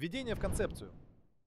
Введение в концепцию.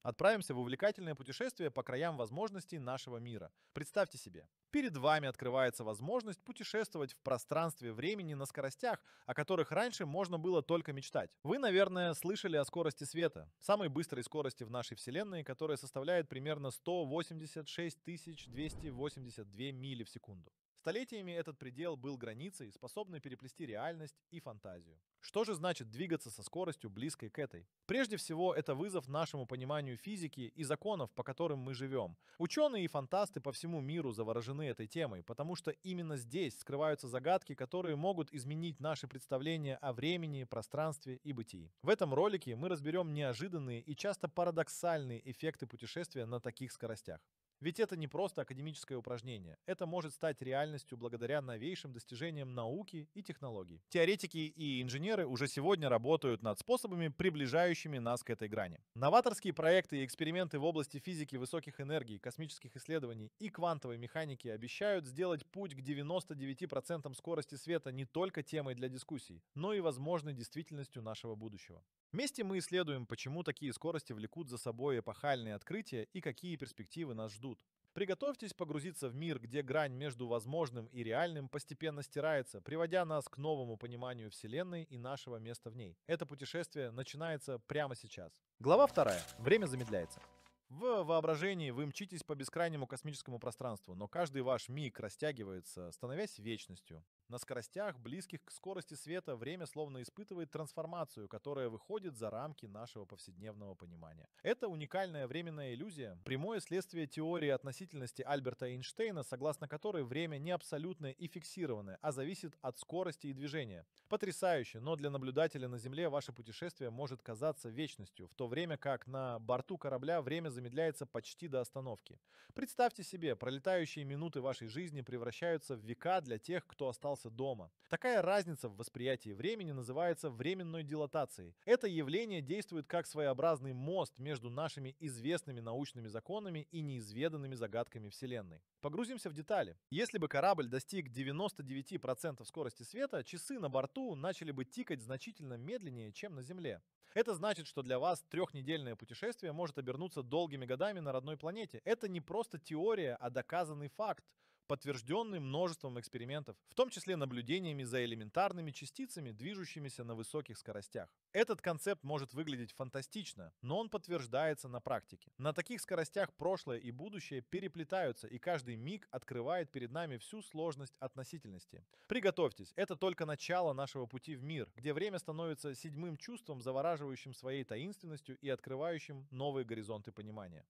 Отправимся в увлекательное путешествие по краям возможностей нашего мира. Представьте себе, перед вами открывается возможность путешествовать в пространстве времени на скоростях, о которых раньше можно было только мечтать. Вы, наверное, слышали о скорости света, самой быстрой скорости в нашей Вселенной, которая составляет примерно 186 282 мили в секунду. Столетиями этот предел был границей, способной переплести реальность и фантазию. Что же значит двигаться со скоростью, близкой к этой? Прежде всего, это вызов нашему пониманию физики и законов, по которым мы живем. Ученые и фантасты по всему миру заворожены этой темой, потому что именно здесь скрываются загадки, которые могут изменить наши представления о времени, пространстве и бытии. В этом ролике мы разберем неожиданные и часто парадоксальные эффекты путешествия на таких скоростях. Ведь это не просто академическое упражнение. Это может стать реальностью благодаря новейшим достижениям науки и технологий. Теоретики и инженеры уже сегодня работают над способами, приближающими нас к этой грани. Новаторские проекты и эксперименты в области физики высоких энергий, космических исследований и квантовой механики обещают сделать путь к 99% скорости света не только темой для дискуссий, но и возможной действительностью нашего будущего. Вместе мы исследуем, почему такие скорости влекут за собой эпохальные открытия и какие перспективы нас ждут суд. Приготовьтесь погрузиться в мир, где грань между возможным и реальным постепенно стирается, приводя нас к новому пониманию Вселенной и нашего места в ней. Это путешествие начинается прямо сейчас. Глава вторая. Время замедляется. В воображении вы мчитесь по бескрайнему космическому пространству, но каждый ваш миг растягивается, становясь вечностью. На скоростях, близких к скорости света, время словно испытывает трансформацию, которая выходит за рамки нашего повседневного понимания. Это уникальная временная иллюзия, прямое следствие теории относительности Альберта Эйнштейна, согласно которой время не абсолютное и фиксированное, а зависит от скорости и движения. Потрясающе, но для наблюдателя на Земле ваше путешествие может казаться вечностью, в то время как на борту корабля время замедляется почти до остановки. Представьте себе, пролетающие минуты вашей жизни превращаются в века для тех, кто остался оказался дома. Такая разница в восприятии времени называется временной дилатацией. Это явление действует как своеобразный мост между нашими известными научными законами и неизведанными загадками Вселенной. Погрузимся в детали. Если бы корабль достиг 99% скорости света, часы на борту начали бы тикать значительно медленнее, чем на Земле. Это значит, что для вас трехнедельное путешествие может обернуться долгими годами на родной планете. Это не просто теория, а доказанный факт подтвержденный множеством экспериментов, в том числе наблюдениями за элементарными частицами, движущимися на высоких скоростях. Этот концепт может выглядеть фантастично, но он подтверждается на практике. На таких скоростях прошлое и будущее переплетаются, и каждый миг открывает перед нами всю сложность относительности. Приготовьтесь, это только начало нашего пути в мир, где время становится седьмым чувством, завораживающим своей таинственностью и открывающим новые горизонты понимания.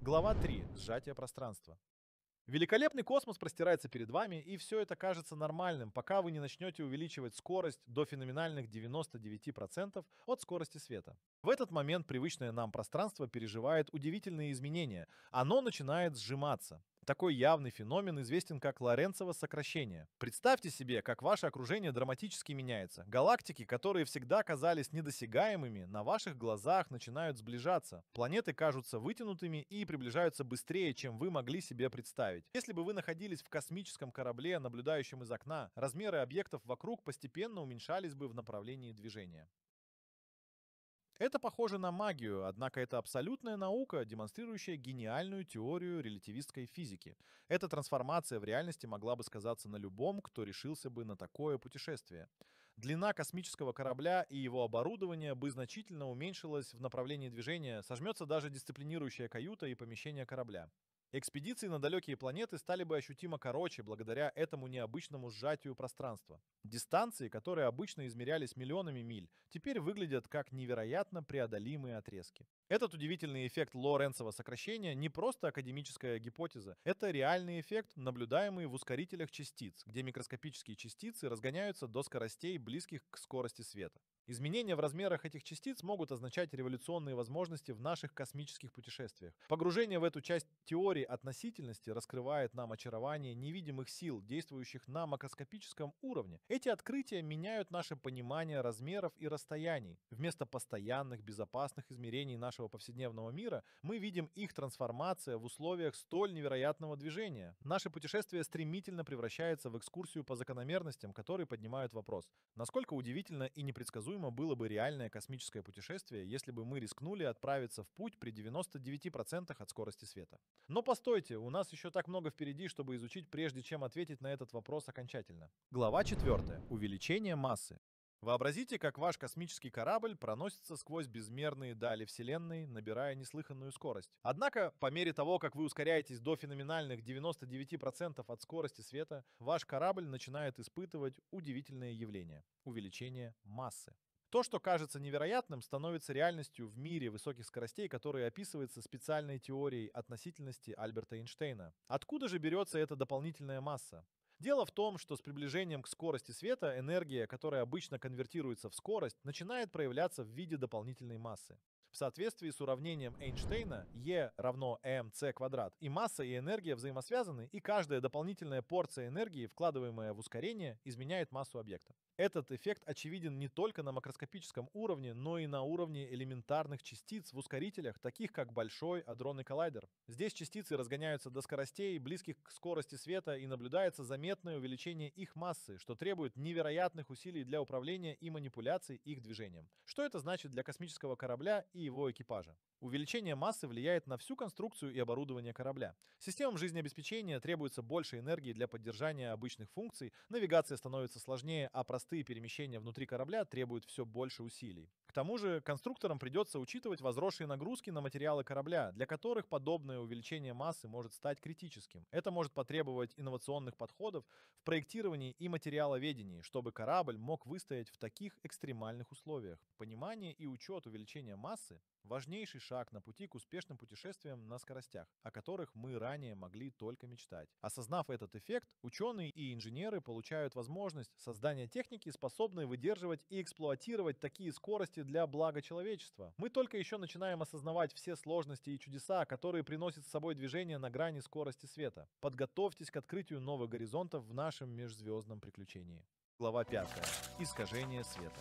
Глава 3. Сжатие пространства. Великолепный космос простирается перед вами, и все это кажется нормальным, пока вы не начнете увеличивать скорость до феноменальных 99% от скорости света. В этот момент привычное нам пространство переживает удивительные изменения. Оно начинает сжиматься. Такой явный феномен известен как Лоренцево сокращение. Представьте себе, как ваше окружение драматически меняется. Галактики, которые всегда казались недосягаемыми, на ваших глазах начинают сближаться. Планеты кажутся вытянутыми и приближаются быстрее, чем вы могли себе представить. Если бы вы находились в космическом корабле, наблюдающем из окна, размеры объектов вокруг постепенно уменьшались бы в направлении движения. Это похоже на магию, однако это абсолютная наука, демонстрирующая гениальную теорию релятивистской физики. Эта трансформация в реальности могла бы сказаться на любом, кто решился бы на такое путешествие. Длина космического корабля и его оборудование бы значительно уменьшилась в направлении движения, сожмется даже дисциплинирующая каюта и помещение корабля. Экспедиции на далекие планеты стали бы ощутимо короче благодаря этому необычному сжатию пространства. Дистанции, которые обычно измерялись миллионами миль, теперь выглядят как невероятно преодолимые отрезки. Этот удивительный эффект Лоренцева сокращения не просто академическая гипотеза, это реальный эффект, наблюдаемый в ускорителях частиц, где микроскопические частицы разгоняются до скоростей, близких к скорости света. Изменения в размерах этих частиц могут означать революционные возможности в наших космических путешествиях. Погружение в эту часть теории относительности раскрывает нам очарование невидимых сил, действующих на макроскопическом уровне. Эти открытия меняют наше понимание размеров и расстояний. Вместо постоянных безопасных измерений нашего повседневного мира мы видим их трансформация в условиях столь невероятного движения. Наше путешествие стремительно превращается в экскурсию по закономерностям, которые поднимают вопрос, насколько удивительно и непредсказуемо предсказуемо было бы реальное космическое путешествие, если бы мы рискнули отправиться в путь при 99% от скорости света. Но постойте, у нас еще так много впереди, чтобы изучить, прежде чем ответить на этот вопрос окончательно. Глава 4. Увеличение массы. Вообразите, как ваш космический корабль проносится сквозь безмерные дали Вселенной, набирая неслыханную скорость. Однако, по мере того, как вы ускоряетесь до феноменальных 99% от скорости света, ваш корабль начинает испытывать удивительное явление — увеличение массы. То, что кажется невероятным, становится реальностью в мире высоких скоростей, который описывается специальной теорией относительности Альберта Эйнштейна. Откуда же берется эта дополнительная масса? Дело в том, что с приближением к скорости света энергия, которая обычно конвертируется в скорость, начинает проявляться в виде дополнительной массы. В соответствии с уравнением Эйнштейна E равно mc квадрат и масса и энергия взаимосвязаны, и каждая дополнительная порция энергии, вкладываемая в ускорение, изменяет массу объекта. Этот эффект очевиден не только на макроскопическом уровне, но и на уровне элементарных частиц в ускорителях, таких как Большой адронный коллайдер. Здесь частицы разгоняются до скоростей, близких к скорости света, и наблюдается заметное увеличение их массы, что требует невероятных усилий для управления и манипуляций их движением. Что это значит для космического корабля и его экипажа. Увеличение массы влияет на всю конструкцию и оборудование корабля. Системам жизнеобеспечения требуется больше энергии для поддержания обычных функций, навигация становится сложнее, а простые перемещения внутри корабля требуют все больше усилий тому же конструкторам придется учитывать возросшие нагрузки на материалы корабля, для которых подобное увеличение массы может стать критическим. Это может потребовать инновационных подходов в проектировании и материаловедении, чтобы корабль мог выстоять в таких экстремальных условиях. Понимание и учет увеличения массы Важнейший шаг на пути к успешным путешествиям на скоростях, о которых мы ранее могли только мечтать. Осознав этот эффект, ученые и инженеры получают возможность создания техники, способной выдерживать и эксплуатировать такие скорости для блага человечества. Мы только еще начинаем осознавать все сложности и чудеса, которые приносят с собой движение на грани скорости света. Подготовьтесь к открытию новых горизонтов в нашем межзвездном приключении. Глава 5. Искажение света.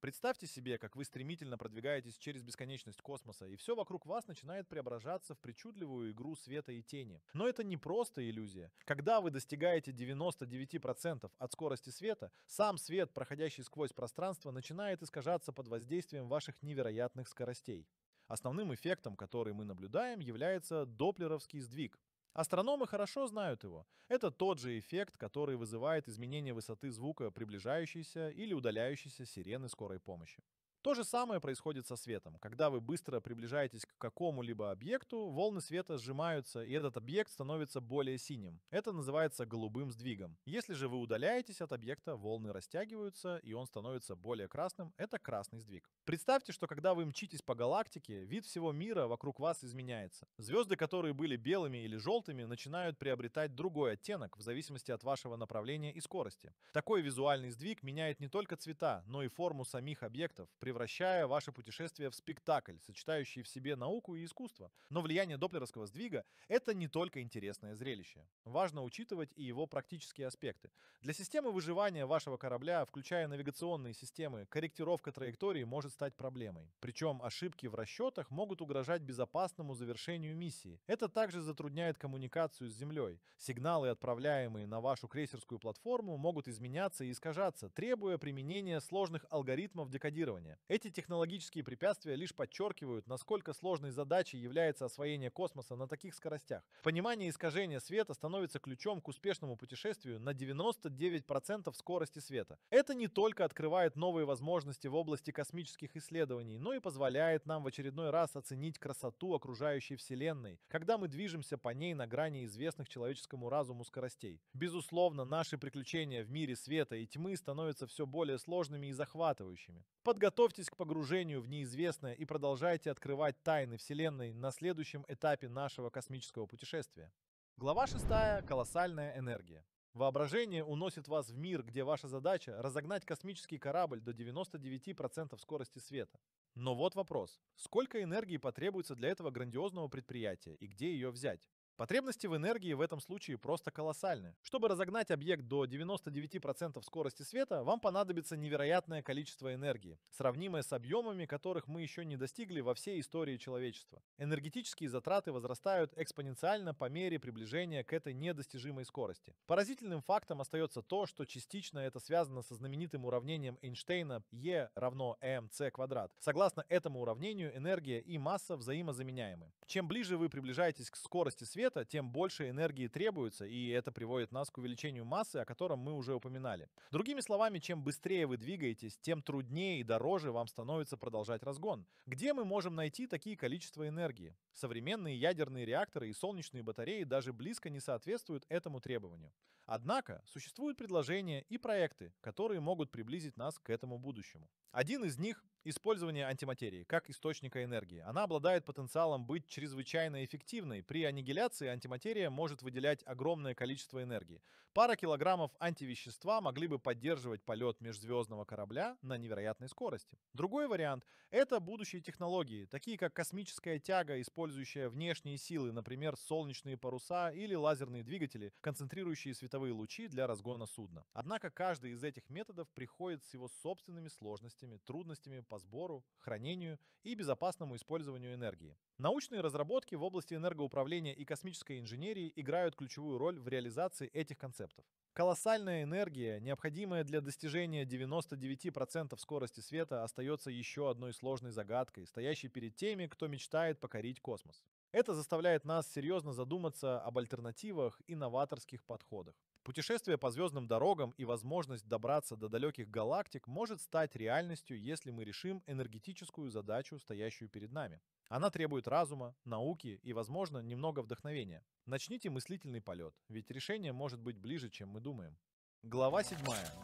Представьте себе, как вы стремительно продвигаетесь через бесконечность космоса, и все вокруг вас начинает преображаться в причудливую игру света и тени. Но это не просто иллюзия. Когда вы достигаете 99% от скорости света, сам свет, проходящий сквозь пространство, начинает искажаться под воздействием ваших невероятных скоростей. Основным эффектом, который мы наблюдаем, является доплеровский сдвиг. Астрономы хорошо знают его. Это тот же эффект, который вызывает изменение высоты звука приближающейся или удаляющейся сирены скорой помощи. То же самое происходит со светом. Когда вы быстро приближаетесь к какому-либо объекту, волны света сжимаются, и этот объект становится более синим. Это называется голубым сдвигом. Если же вы удаляетесь от объекта, волны растягиваются, и он становится более красным. Это красный сдвиг. Представьте, что когда вы мчитесь по галактике, вид всего мира вокруг вас изменяется. Звезды, которые были белыми или желтыми, начинают приобретать другой оттенок в зависимости от вашего направления и скорости. Такой визуальный сдвиг меняет не только цвета, но и форму самих объектов, превращая превращая ваше путешествие в спектакль, сочетающий в себе науку и искусство. Но влияние доплеровского сдвига — это не только интересное зрелище. Важно учитывать и его практические аспекты. Для системы выживания вашего корабля, включая навигационные системы, корректировка траектории может стать проблемой. Причем ошибки в расчетах могут угрожать безопасному завершению миссии. Это также затрудняет коммуникацию с Землей. Сигналы, отправляемые на вашу крейсерскую платформу, могут изменяться и искажаться, требуя применения сложных алгоритмов декодирования. Эти технологические препятствия лишь подчеркивают, насколько сложной задачей является освоение космоса на таких скоростях. Понимание искажения света становится ключом к успешному путешествию на 99% скорости света. Это не только открывает новые возможности в области космических исследований, но и позволяет нам в очередной раз оценить красоту окружающей Вселенной, когда мы движемся по ней на грани известных человеческому разуму скоростей. Безусловно, наши приключения в мире света и тьмы становятся все более сложными и захватывающими. Подготовь Готовьтесь к погружению в неизвестное и продолжайте открывать тайны Вселенной на следующем этапе нашего космического путешествия. Глава 6. Колоссальная энергия. Воображение уносит вас в мир, где ваша задача – разогнать космический корабль до 99% скорости света. Но вот вопрос. Сколько энергии потребуется для этого грандиозного предприятия и где ее взять? Потребности в энергии в этом случае просто колоссальны. Чтобы разогнать объект до 99% скорости света, вам понадобится невероятное количество энергии, сравнимое с объемами, которых мы еще не достигли во всей истории человечества. Энергетические затраты возрастают экспоненциально по мере приближения к этой недостижимой скорости. Поразительным фактом остается то, что частично это связано со знаменитым уравнением Эйнштейна E равно mc квадрат. Согласно этому уравнению, энергия и масса взаимозаменяемы. Чем ближе вы приближаетесь к скорости света, света, тем больше энергии требуется, и это приводит нас к увеличению массы, о котором мы уже упоминали. Другими словами, чем быстрее вы двигаетесь, тем труднее и дороже вам становится продолжать разгон. Где мы можем найти такие количества энергии? Современные ядерные реакторы и солнечные батареи даже близко не соответствуют этому требованию. Однако существуют предложения и проекты, которые могут приблизить нас к этому будущему. Один из них — использование антиматерии как источника энергии. Она обладает потенциалом быть чрезвычайно эффективной при аннигиляции гравитации антиматерия может выделять огромное количество энергии. Пара килограммов антивещества могли бы поддерживать полет межзвездного корабля на невероятной скорости. Другой вариант — это будущие технологии, такие как космическая тяга, использующая внешние силы, например, солнечные паруса или лазерные двигатели, концентрирующие световые лучи для разгона судна. Однако каждый из этих методов приходит с его собственными сложностями, трудностями по сбору, хранению и безопасному использованию энергии. Научные разработки в области энергоуправления и космической инженерии играют ключевую роль в реализации этих концептов. Колоссальная энергия, необходимая для достижения 99% скорости света, остается еще одной сложной загадкой, стоящей перед теми, кто мечтает покорить космос. Это заставляет нас серьезно задуматься об альтернативах и новаторских подходах. Путешествие по звездным дорогам и возможность добраться до далеких галактик может стать реальностью, если мы решим энергетическую задачу, стоящую перед нами. Она требует разума, науки и, возможно, немного вдохновения. Начните мыслительный полет, ведь решение может быть ближе, чем мы думаем. Глава 7.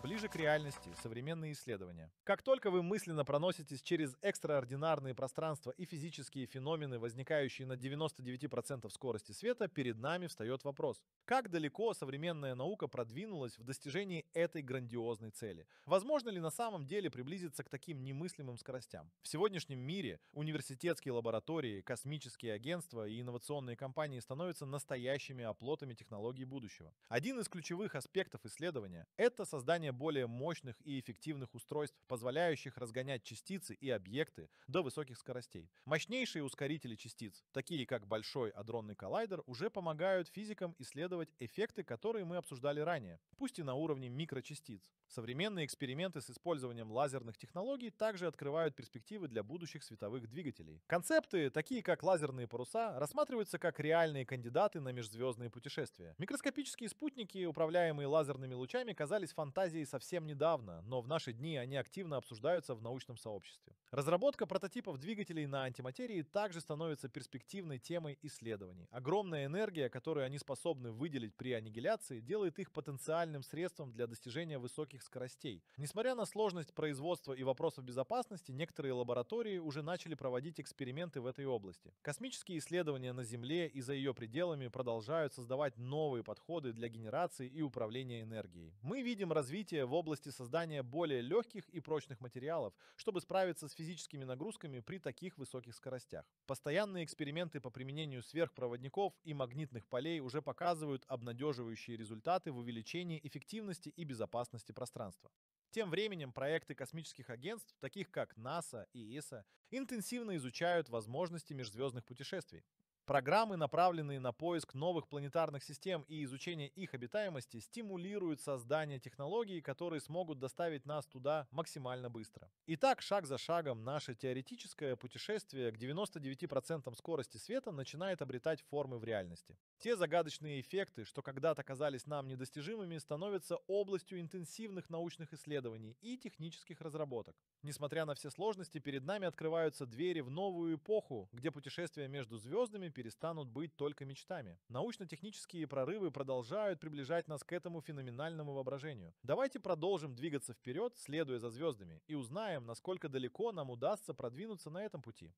Ближе к реальности. Современные исследования. Как только вы мысленно проноситесь через экстраординарные пространства и физические феномены, возникающие на 99% скорости света, перед нами встает вопрос. Как далеко современная наука продвинулась в достижении этой грандиозной цели? Возможно ли на самом деле приблизиться к таким немыслимым скоростям? В сегодняшнем мире университетские лаборатории, космические агентства и инновационные компании становятся настоящими оплотами технологий будущего. Один из ключевых аспектов исследований оборудования — это создание более мощных и эффективных устройств, позволяющих разгонять частицы и объекты до высоких скоростей. Мощнейшие ускорители частиц, такие как Большой адронный коллайдер, уже помогают физикам исследовать эффекты, которые мы обсуждали ранее, пусть и на уровне микрочастиц. Современные эксперименты с использованием лазерных технологий также открывают перспективы для будущих световых двигателей. Концепты, такие как лазерные паруса, рассматриваются как реальные кандидаты на межзвездные путешествия. Микроскопические спутники, управляемые лазерными лучами, лучами казались фантазией совсем недавно, но в наши дни они активно обсуждаются в научном сообществе. Разработка прототипов двигателей на антиматерии также становится перспективной темой исследований. Огромная энергия, которую они способны выделить при аннигиляции, делает их потенциальным средством для достижения высоких скоростей. Несмотря на сложность производства и вопросов безопасности, некоторые лаборатории уже начали проводить эксперименты в этой области. Космические исследования на Земле и за ее пределами продолжают создавать новые подходы для генерации и управления энергией технологий. Мы видим развитие в области создания более легких и прочных материалов, чтобы справиться с физическими нагрузками при таких высоких скоростях. Постоянные эксперименты по применению сверхпроводников и магнитных полей уже показывают обнадеживающие результаты в увеличении эффективности и безопасности пространства. Тем временем проекты космических агентств, таких как НАСА и ИСА, интенсивно изучают возможности межзвездных путешествий. Программы, направленные на поиск новых планетарных систем и изучение их обитаемости, стимулируют создание технологий, которые смогут доставить нас туда максимально быстро. Итак, шаг за шагом наше теоретическое путешествие к 99% скорости света начинает обретать формы в реальности. Те загадочные эффекты, что когда-то казались нам недостижимыми, становятся областью интенсивных научных исследований и технических разработок. Несмотря на все сложности, перед нами открываются двери в новую эпоху, где путешествие между звездами перестанут быть только мечтами. Научно-технические прорывы продолжают приближать нас к этому феноменальному воображению. Давайте продолжим двигаться вперед, следуя за звездами, и узнаем, насколько далеко нам удастся продвинуться на этом пути.